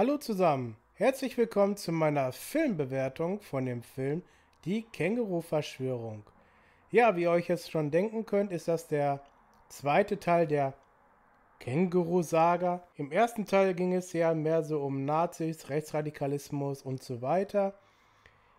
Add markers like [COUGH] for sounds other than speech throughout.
Hallo zusammen, herzlich willkommen zu meiner Filmbewertung von dem Film Die Känguru-Verschwörung. Ja, wie ihr euch jetzt schon denken könnt, ist das der zweite Teil der Känguru-Saga. Im ersten Teil ging es ja mehr so um Nazis, Rechtsradikalismus und so weiter.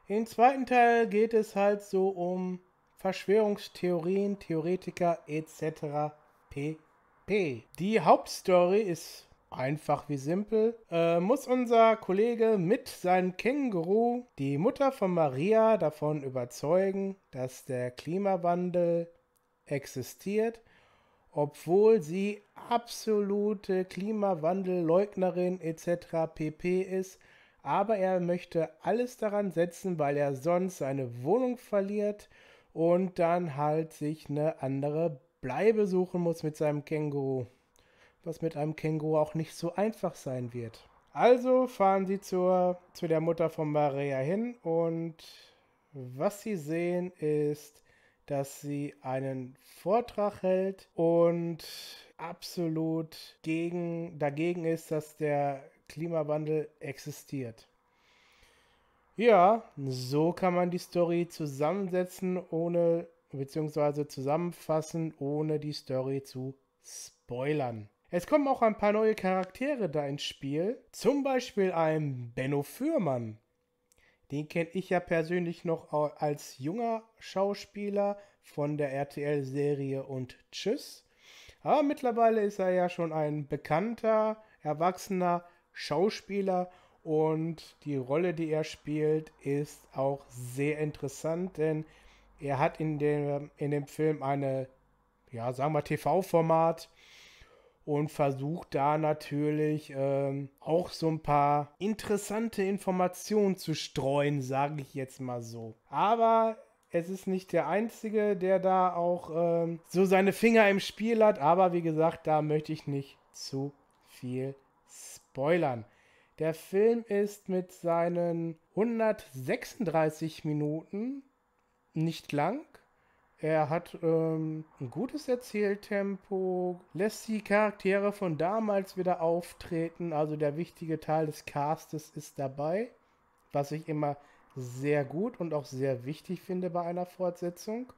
Im zweiten Teil geht es halt so um Verschwörungstheorien, Theoretiker etc. pp. Die Hauptstory ist einfach wie simpel, äh, muss unser Kollege mit seinem Känguru die Mutter von Maria davon überzeugen, dass der Klimawandel existiert, obwohl sie absolute Klimawandelleugnerin etc. pp ist, aber er möchte alles daran setzen, weil er sonst seine Wohnung verliert und dann halt sich eine andere Bleibe suchen muss mit seinem Känguru was mit einem Känguru auch nicht so einfach sein wird. Also fahren sie zur, zu der Mutter von Maria hin und was sie sehen ist, dass sie einen Vortrag hält und absolut gegen, dagegen ist, dass der Klimawandel existiert. Ja, so kann man die Story zusammensetzen, ohne, beziehungsweise zusammenfassen, ohne die Story zu spoilern. Es kommen auch ein paar neue Charaktere da ins Spiel. Zum Beispiel ein Benno Fürmann. Den kenne ich ja persönlich noch als junger Schauspieler von der RTL-Serie und Tschüss. Aber mittlerweile ist er ja schon ein bekannter, erwachsener Schauspieler und die Rolle, die er spielt, ist auch sehr interessant, denn er hat in dem, in dem Film eine, ja, sagen wir TV-Format und versucht da natürlich ähm, auch so ein paar interessante Informationen zu streuen, sage ich jetzt mal so. Aber es ist nicht der Einzige, der da auch ähm, so seine Finger im Spiel hat. Aber wie gesagt, da möchte ich nicht zu viel spoilern. Der Film ist mit seinen 136 Minuten nicht lang er hat ähm, ein gutes Erzähltempo, lässt die Charaktere von damals wieder auftreten, also der wichtige Teil des Castes ist dabei, was ich immer sehr gut und auch sehr wichtig finde bei einer Fortsetzung.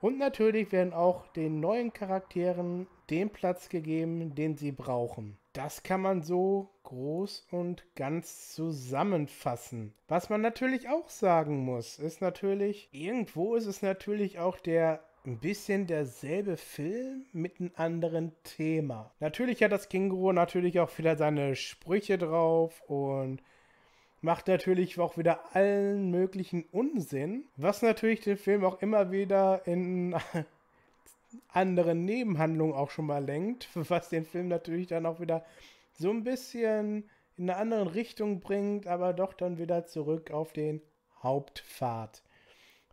Und natürlich werden auch den neuen Charakteren den Platz gegeben, den sie brauchen. Das kann man so groß und ganz zusammenfassen. Was man natürlich auch sagen muss, ist natürlich, irgendwo ist es natürlich auch der ein bisschen derselbe Film mit einem anderen Thema. Natürlich hat das Känguru natürlich auch wieder seine Sprüche drauf und macht natürlich auch wieder allen möglichen Unsinn, was natürlich den Film auch immer wieder in anderen Nebenhandlung auch schon mal lenkt, [LAUGHS] was den Film natürlich dann auch wieder so ein bisschen in eine andere Richtung bringt, aber doch dann wieder zurück auf den Hauptpfad.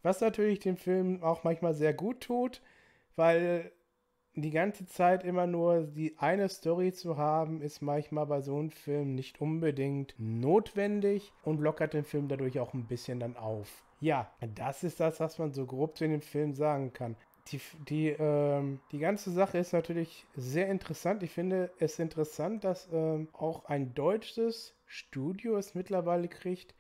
Was natürlich dem Film auch manchmal sehr gut tut, weil die ganze Zeit immer nur die eine Story zu haben, ist manchmal bei so einem Film nicht unbedingt notwendig und lockert den Film dadurch auch ein bisschen dann auf. Ja, das ist das, was man so grob zu dem Film sagen kann die, die, ähm, die ganze Sache ist natürlich sehr interessant. Ich finde es interessant, dass ähm, auch ein deutsches Studio es mittlerweile kriegt,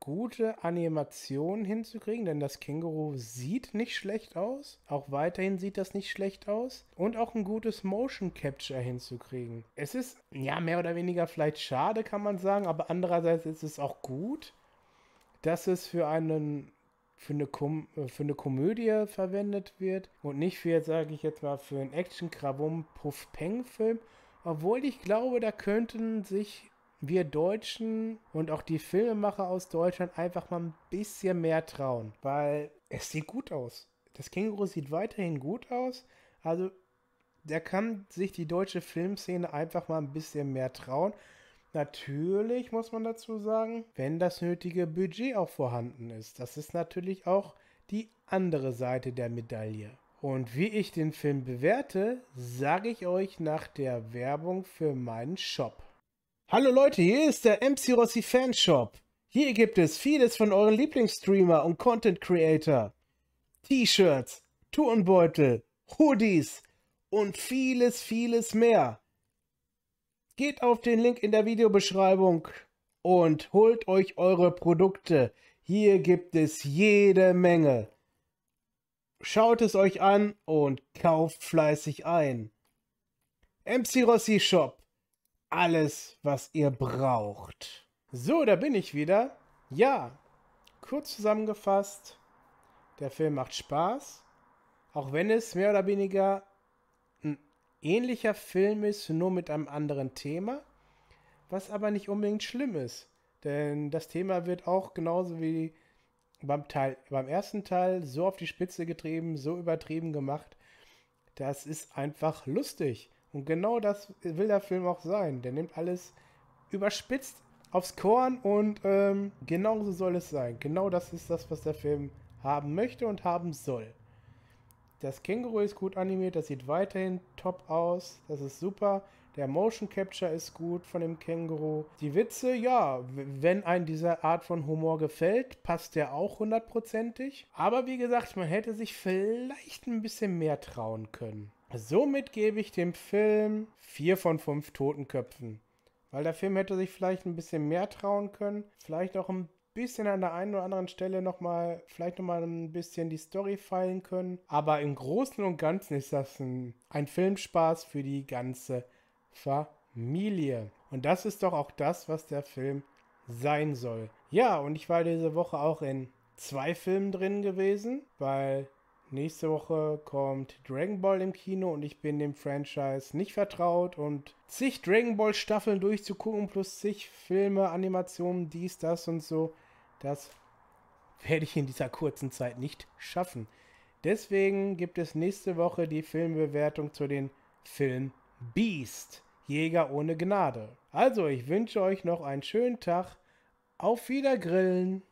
gute Animationen hinzukriegen, denn das Känguru sieht nicht schlecht aus. Auch weiterhin sieht das nicht schlecht aus. Und auch ein gutes Motion Capture hinzukriegen. Es ist, ja, mehr oder weniger vielleicht schade, kann man sagen, aber andererseits ist es auch gut, dass es für einen für eine, Kom äh, für eine Komödie verwendet wird und nicht für, sage ich jetzt mal, für einen Action-Krawum-Puff-Peng-Film. Obwohl ich glaube, da könnten sich wir Deutschen und auch die Filmemacher aus Deutschland einfach mal ein bisschen mehr trauen, weil es sieht gut aus. Das Känguru sieht weiterhin gut aus. Also da kann sich die deutsche Filmszene einfach mal ein bisschen mehr trauen. Natürlich muss man dazu sagen, wenn das nötige Budget auch vorhanden ist. Das ist natürlich auch die andere Seite der Medaille. Und wie ich den Film bewerte, sage ich euch nach der Werbung für meinen Shop. Hallo Leute, hier ist der MC Rossi Fanshop. Hier gibt es vieles von euren Lieblingsstreamer und Content Creator. T-Shirts, Turnbeutel, Hoodies und vieles, vieles mehr. Geht auf den Link in der Videobeschreibung und holt euch eure Produkte. Hier gibt es jede Menge. Schaut es euch an und kauft fleißig ein. MC Rossi Shop. Alles, was ihr braucht. So, da bin ich wieder. Ja, kurz zusammengefasst, der Film macht Spaß, auch wenn es mehr oder weniger ähnlicher Film ist, nur mit einem anderen Thema, was aber nicht unbedingt schlimm ist. Denn das Thema wird auch genauso wie beim, Teil, beim ersten Teil so auf die Spitze getrieben, so übertrieben gemacht. Das ist einfach lustig. Und genau das will der Film auch sein. Der nimmt alles überspitzt aufs Korn und ähm, genauso soll es sein. Genau das ist das, was der Film haben möchte und haben soll. Das Känguru ist gut animiert, das sieht weiterhin top aus, das ist super. Der Motion Capture ist gut von dem Känguru. Die Witze, ja, wenn einem dieser Art von Humor gefällt, passt der auch hundertprozentig. Aber wie gesagt, man hätte sich vielleicht ein bisschen mehr trauen können. Somit gebe ich dem Film 4 von 5 Totenköpfen. Weil der Film hätte sich vielleicht ein bisschen mehr trauen können, vielleicht auch ein bisschen an der einen oder anderen Stelle nochmal, vielleicht nochmal ein bisschen die Story feilen können. Aber im Großen und Ganzen ist das ein, ein Filmspaß für die ganze Familie. Und das ist doch auch das, was der Film sein soll. Ja, und ich war diese Woche auch in zwei Filmen drin gewesen, weil Nächste Woche kommt Dragon Ball im Kino und ich bin dem Franchise nicht vertraut und zig Dragon Ball Staffeln durchzugucken plus zig Filme, Animationen, dies, das und so das werde ich in dieser kurzen Zeit nicht schaffen. Deswegen gibt es nächste Woche die Filmbewertung zu den Film Beast, Jäger ohne Gnade. Also, ich wünsche euch noch einen schönen Tag. Auf Wiedergrillen!